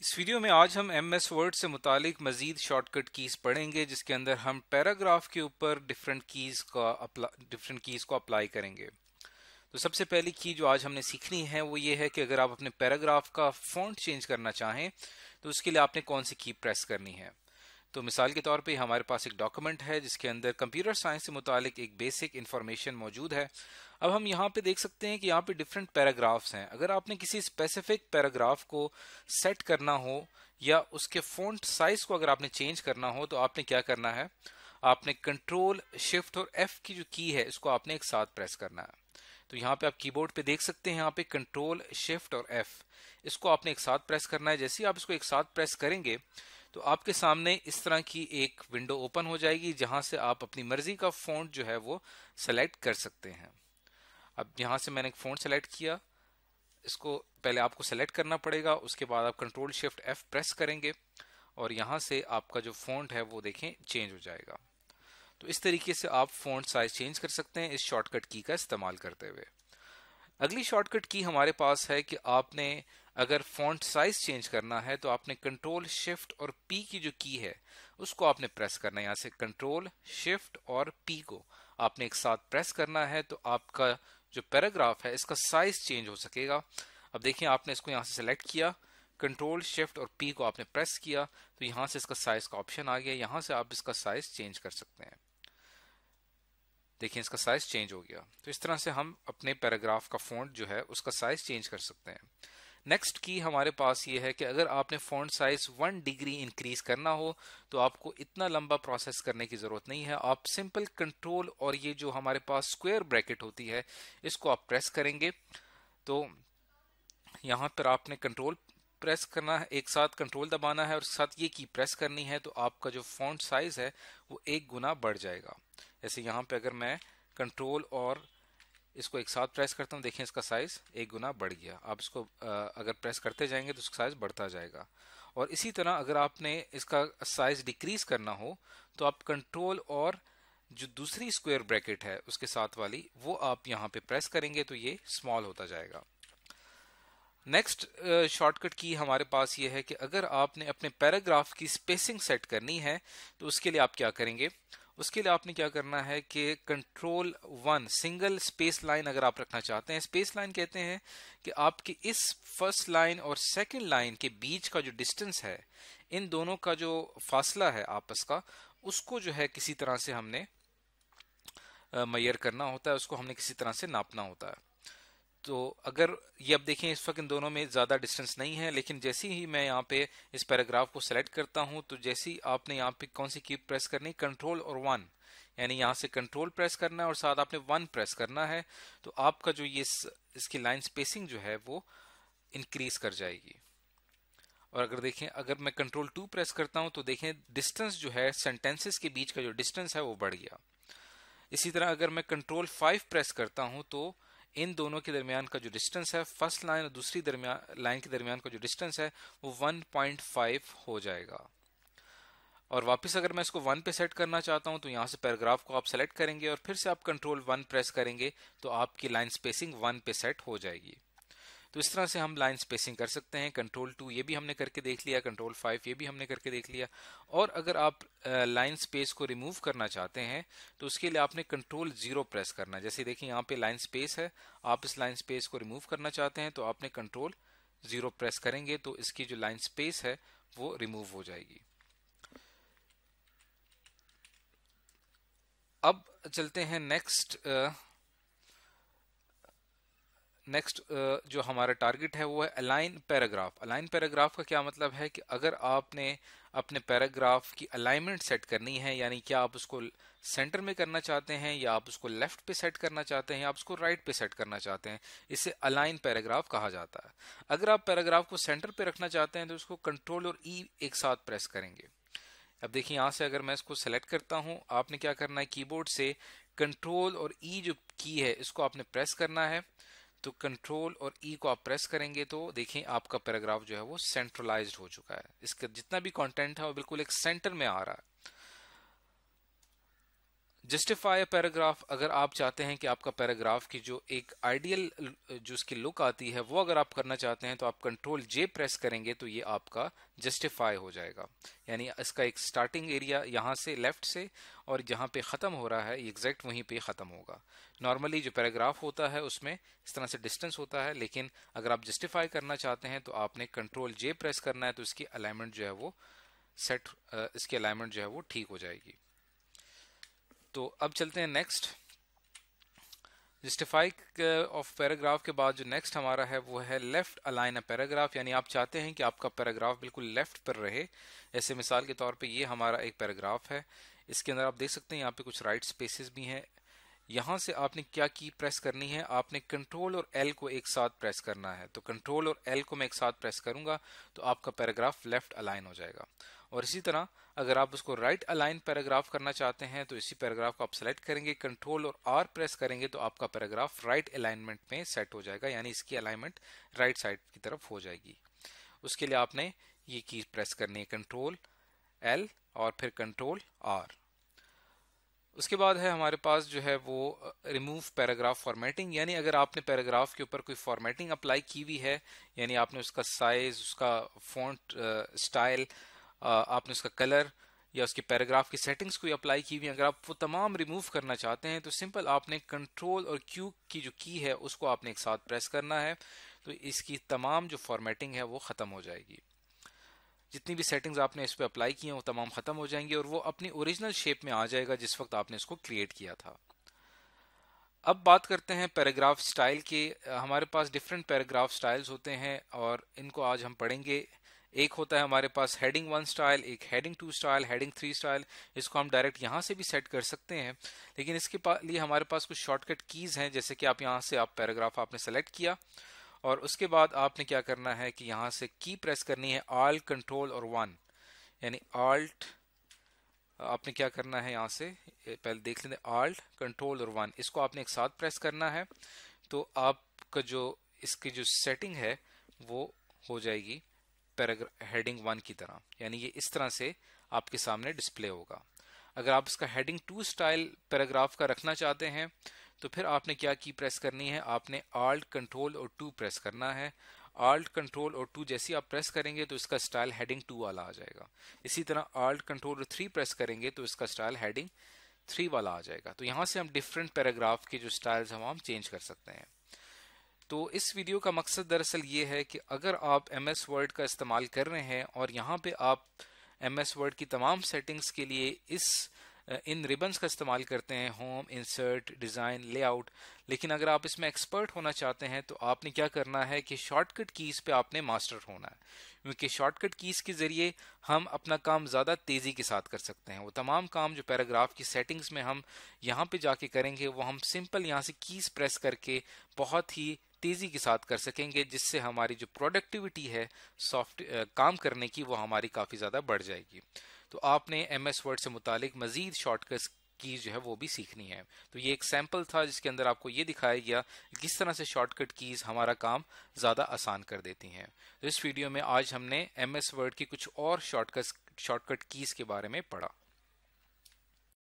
इस वीडियो में आज हम एम एस वर्ड से मुतालिक मज़ीद शॉर्टकट कीज़ पढ़ेंगे जिसके अंदर हम पैराग्राफ के ऊपर डिफरेंट कीज़ का डिफरेंट कीज़ को अप्लाई करेंगे तो सबसे पहली की जो आज हमने सीखनी है वो ये है कि अगर आप अपने पैराग्राफ का फॉन्ट चेंज करना चाहें तो उसके लिए आपने कौन सी की प्रेस करनी है तो मिसाल के तौर पे हमारे पास एक डॉक्यूमेंट है जिसके अंदर कंप्यूटर साइंस से मुतालिक एक बेसिक इन्फॉर्मेशन मौजूद है अब हम यहाँ पे देख सकते हैं कि यहाँ पे डिफरेंट पैराग्राफ्स हैं अगर आपने किसी स्पेसिफिक पैराग्राफ को सेट करना हो या उसके फ़ॉन्ट साइज को अगर आपने चेंज करना हो तो आपने क्या करना है आपने कंट्रोल शिफ्ट और एफ की जो की है इसको आपने एक साथ प्रेस करना है तो यहाँ पे आप कीबोर्ड पे देख सकते हैं यहाँ पे कंट्रोल शिफ्ट और एफ इसको आपने एक साथ प्रेस करना है जैसे ही आप इसको एक साथ प्रेस करेंगे तो आपके सामने इस तरह की एक विंडो ओपन हो जाएगी जहां से आप अपनी मर्जी का फ़ॉन्ट जो है वो सेलेक्ट कर सकते हैं अब यहाँ से मैंने एक फ़ोन सेलेक्ट किया इसको पहले आपको सेलेक्ट करना पड़ेगा उसके बाद आप कंट्रोल शिफ्ट एफ़ प्रेस करेंगे और यहाँ से आपका जो फ़ॉन्ट है वो देखें चेंज हो जाएगा तो इस तरीके से आप फ़ॉन्ट साइज़ चेंज कर सकते हैं इस शॉर्टकट की का इस्तेमाल करते हुए अगली शॉर्टकट की हमारे पास है कि आपने अगर फ़ॉन्ट साइज़ चेंज करना है तो आपने कंट्रोल शिफ्ट और पी की जो की है उसको आपने प्रेस करना है यहाँ से कंट्रोल शिफ्ट और पी को आपने एक साथ प्रेस करना है तो आपका जो पैराग्राफ है इसका साइज चेंज हो सकेगा अब देखिए आपने इसको यहाँ से सेलेक्ट किया कंट्रोल शिफ्ट और पी को आपने प्रेस किया तो यहाँ से इसका साइज का ऑप्शन आ गया यहाँ से आप इसका साइज चेंज कर सकते हैं देखिए इसका साइज चेंज हो गया तो इस तरह से हम अपने पैराग्राफ का फॉन्ट जो है उसका साइज चेंज कर सकते हैं नेक्स्ट की हमारे पास ये है कि अगर आपने font size one degree increase करना हो तो आपको इतना लंबा प्रोसेस करने की ज़रूरत नहीं है आप सिंपल कंट्रोल और ये जो हमारे पास स्क्वेयर ब्रैकेट होती है इसको आप प्रेस करेंगे तो यहाँ पर आपने कंट्रोल प्रेस करना है एक साथ कंट्रोल दबाना है और साथ ये की प्रेस करनी है तो आपका जो फॉन्ट साइज़ है वो एक गुना बढ़ जाएगा जैसे यहाँ पे अगर मैं कंट्रोल और इसको एक साथ प्रेस करता हूँ देखें इसका साइज़ एक गुना बढ़ गया आप इसको अगर प्रेस करते जाएंगे तो इसका साइज़ बढ़ता जाएगा और इसी तरह अगर आपने इसका साइज़ डिक्रीज़ करना हो तो आप कंट्रोल और जो दूसरी स्क्वायर ब्रैकेट है उसके साथ वाली वो आप यहाँ पे प्रेस करेंगे तो ये स्मॉल होता जाएगा नेक्स्ट शॉर्टकट की हमारे पास ये है कि अगर आपने अपने पैराग्राफ की स्पेसिंग सेट करनी है तो उसके लिए आप क्या करेंगे उसके लिए आपने क्या करना है कि control one single space line अगर आप रखना चाहते हैं स्पेस लाइन कहते हैं कि आपकी इस फर्स्ट लाइन और सेकंड लाइन के बीच का जो डिस्टेंस है इन दोनों का जो फासला है आपस का उसको जो है किसी तरह से हमने मैयर करना होता है उसको हमने किसी तरह से नापना होता है तो अगर ये अब देखें इस वक्त इन दोनों में ज़्यादा डिस्टेंस नहीं है लेकिन जैसे ही मैं यहाँ पे इस पैराग्राफ को सेलेक्ट करता हूँ तो जैसे ही आपने यहाँ पे कौन सी की प्रेस करनी कंट्रोल और वन यानी यहाँ से कंट्रोल प्रेस करना है और साथ आपने वन प्रेस करना है तो आपका जो ये इसकी लाइन स्पेसिंग जो है वो इंक्रीज कर जाएगी और अगर देखें अगर मैं कंट्रोल टू प्रेस करता हूँ तो देखें डिस्टेंस जो है सेंटेंसेस के बीच का जो डिस्टेंस है वो बढ़ गया इसी तरह अगर मैं कंट्रोल फाइव प्रेस करता हूँ तो इन दोनों के दरमियान का जो डिस्टेंस है फर्स्ट लाइन और दूसरी लाइन के दरमियान का जो डिस्टेंस है वो 1.5 हो जाएगा और वापस अगर मैं इसको वन पे सेट करना चाहता हूं तो यहां से पैराग्राफ को आप सेलेक्ट करेंगे और फिर से आप कंट्रोल वन प्रेस करेंगे तो आपकी लाइन स्पेसिंग वन पे सेट हो जाएगी तो इस तरह से हम लाइन स्पेसिंग कर सकते हैं कंट्रोल टू ये भी हमने करके देख लिया कंट्रोल फाइव ये भी हमने करके देख लिया और अगर आप लाइन स्पेस को रिमूव करना चाहते हैं तो उसके लिए आपने कंट्रोल जीरो प्रेस करना है जैसे देखिए यहाँ पे लाइन स्पेस है आप इस लाइन स्पेस को रिमूव करना चाहते हैं तो आपने कंट्रोल जीरो प्रेस करेंगे तो इसकी जो लाइन स्पेस है वो रिमूव हो जाएगी अब चलते हैं नेक्स्ट नेक्स्ट uh, जो हमारा टारगेट है वो है अलाइन पैराग्राफ अलाइन पैराग्राफ का क्या मतलब है कि अगर आपने अपने पैराग्राफ की अलाइनमेंट सेट करनी है यानी क्या आप उसको सेंटर में करना चाहते हैं या आप उसको लेफ्ट पे सेट करना चाहते हैं या आप उसको राइट पे सेट करना चाहते हैं इसे अलाइन पैराग्राफ कहा जाता है अगर आप पैराग्राफ को सेंटर पे रखना चाहते हैं तो उसको कंट्रोल और ई e एक साथ प्रेस करेंगे अब देखिए यहाँ से अगर मैं इसको सेलेक्ट करता हूँ आपने क्या करना है कीबोर्ड से कंट्रोल और ई e जो की है इसको आपने प्रेस करना है तो कंट्रोल और ई e को आप प्रेस करेंगे तो देखें आपका पैराग्राफ जो है वो सेंट्रलाइज्ड हो चुका है इसका जितना भी कंटेंट है वो बिल्कुल एक सेंटर में आ रहा है जस्टिफाई पैराग्राफ अगर आप चाहते हैं कि आपका पैराग्राफ की जो एक आइडियल जो उसकी लुक आती है वो अगर आप करना चाहते हैं तो आप कंट्रोल जे प्रेस करेंगे तो ये आपका जस्टिफाई हो जाएगा यानी इसका एक स्टार्टिंग एरिया यहाँ से लेफ्ट से और जहाँ पे ख़त्म हो रहा है एग्जैक्ट वहीं पे ख़त्म होगा नॉर्मली जो पैराग्राफ होता है उसमें इस तरह से डिस्टेंस होता है लेकिन अगर आप जस्टिफाई करना चाहते हैं तो आपने कंट्रोल जे प्रेस करना है तो इसकी अलाइनमेंट जो है वो सेट इसकी अलाइनमेंट जो है वो ठीक हो जाएगी तो अब चलते हैं नेक्स्ट जस्टिफाई ऑफ पैराग्राफ के बाद जो नेक्स्ट हमारा है वो है लेफ्ट अलाइन अ पैराग्राफ यानी आप चाहते हैं कि आपका पैराग्राफ बिल्कुल लेफ्ट पर रहे ऐसे मिसाल के तौर पे ये हमारा एक पैराग्राफ है इसके अंदर आप देख सकते हैं यहाँ पे कुछ राइट स्पेसेस भी हैं यहां से आपने क्या की प्रेस करनी है आपने कंट्रोल और एल को एक साथ प्रेस करना है तो कंट्रोल और एल को मैं एक साथ प्रेस करूंगा तो आपका पैराग्राफ लेफ्ट अलाइन हो जाएगा और इसी तरह अगर आप उसको राइट अलाइन पैराग्राफ करना चाहते हैं तो इसी पैराग्राफ को आप सेलेक्ट करेंगे कंट्रोल और आर प्रेस करेंगे तो आपका पैराग्राफ राइट अलाइनमेंट में सेट हो जाएगा यानी इसकी अलाइनमेंट राइट साइड की तरफ हो जाएगी उसके लिए आपने ये की प्रेस करनी है कंट्रोल एल और फिर कंट्रोल आर उसके बाद है हमारे पास जो है वो रिमूव पैराग्राफ फॉर्मेटिंग यानी अगर आपने पैराग्राफ के ऊपर कोई फॉर्मेटिंग अप्लाई की हुई है यानी आपने उसका साइज उसका फॉन्ट स्टाइल आपने उसका कलर या उसके पैराग्राफ की सेटिंग्स कोई अप्लाई की हुई अगर आप वो तमाम रिमूव करना चाहते हैं तो सिंपल आपने कंट्रोल और क्यू की जो की है उसको आपने एक साथ प्रेस करना है तो इसकी तमाम जो फॉर्मेटिंग है वो ख़त्म हो जाएगी जितनी भी सेटिंग्स आपने इस पर अप्लाई किए हैं वो तमाम ख़त्म हो जाएंगे और वो अपनी ओरिजिनल शेप में आ जाएगा जिस वक्त आपने इसको क्रिएट किया था अब बात करते हैं पैराग्राफ स्टाइल के हमारे पास डिफरेंट पैराग्राफ स्टाइल्स होते हैं और इनको आज हम पढ़ेंगे एक होता है हमारे पास हेडिंग वन स्टाइल एक heading two style heading three style इसको हम डायरेक्ट यहाँ से भी सेट कर सकते हैं लेकिन इसके लिए हमारे पास कुछ शॉर्टकट कीज़ हैं जैसे कि आप यहाँ से आप पैराग्राफ आपने सेलेक्ट किया और उसके बाद आपने क्या करना है कि यहां से की प्रेस करनी है आल कंट्रोल और वन यानी आल्ट आपने क्या करना है यहां से पहले देख लेते आल्ट कंट्रोल और वन इसको आपने एक साथ प्रेस करना है तो आपका जो इसकी जो सेटिंग है वो हो जाएगी पैराग्राफ हेडिंग वन की तरह यानी ये इस तरह से आपके सामने डिस्प्ले होगा अगर आप इसका हेडिंग टू स्टाइल पैराग्राफ का रखना चाहते हैं तो फिर आपने क्या की प्रेस करनी है आपने आल्ट कंट्रोल और टू प्रेस करना है आल्ट कंट्रोल और टू जैसे आप प्रेस करेंगे तो इसका स्टाइल हेडिंग टू वाला आ जाएगा इसी तरह आल्ट कंट्रोल और थ्री प्रेस करेंगे तो इसका स्टाइल हेडिंग थ्री वाला आ जाएगा तो यहाँ से हम डिफरेंट पैराग्राफ के जो स्टाइल्स हम हम चेंज कर सकते हैं तो इस वीडियो का मकसद दरअसल ये है कि अगर आप एम एस वर्ड का इस्तेमाल कर रहे हैं और यहाँ पे आप एम एस वर्ड की तमाम सेटिंग्स के लिए इस इन रिबन्स का इस्तेमाल करते हैं होम इंसर्ट डिज़ाइन लेआउट लेकिन अगर आप इसमें एक्सपर्ट होना चाहते हैं तो आपने क्या करना है कि शॉर्टकट कीज़ पे आपने मास्टर होना है क्योंकि शॉर्टकट कीज़ के ज़रिए हम अपना काम ज़्यादा तेज़ी के साथ कर सकते हैं वो तमाम काम जो पैराग्राफ की सेटिंग्स में हम यहाँ पर जाके करेंगे वो हम सिंपल यहाँ से कीज़ प्रेस करके बहुत ही तेज़ी के साथ कर सकेंगे जिससे हमारी जो प्रोडक्टिविटी है सॉफ्ट काम करने की वो हमारी काफ़ी ज़्यादा बढ़ जाएगी तो आपने एम एस वर्ड से मुतालिक मजीद शॉर्टकट्स की जो है वो भी सीखनी है तो ये एक सैम्पल था जिसके अंदर आपको ये दिखाया गया किस तरह से शॉर्टकट कीज़ हमारा काम ज़्यादा आसान कर देती हैं तो इस वीडियो में आज हमने एम एस वर्ड की कुछ और शॉर्टकट शॉर्टकट कीज़ के बारे में पढ़ा